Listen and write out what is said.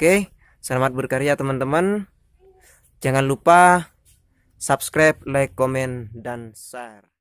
Oke, selamat berkarya teman-teman. Jangan lupa subscribe, like, komen, dan share.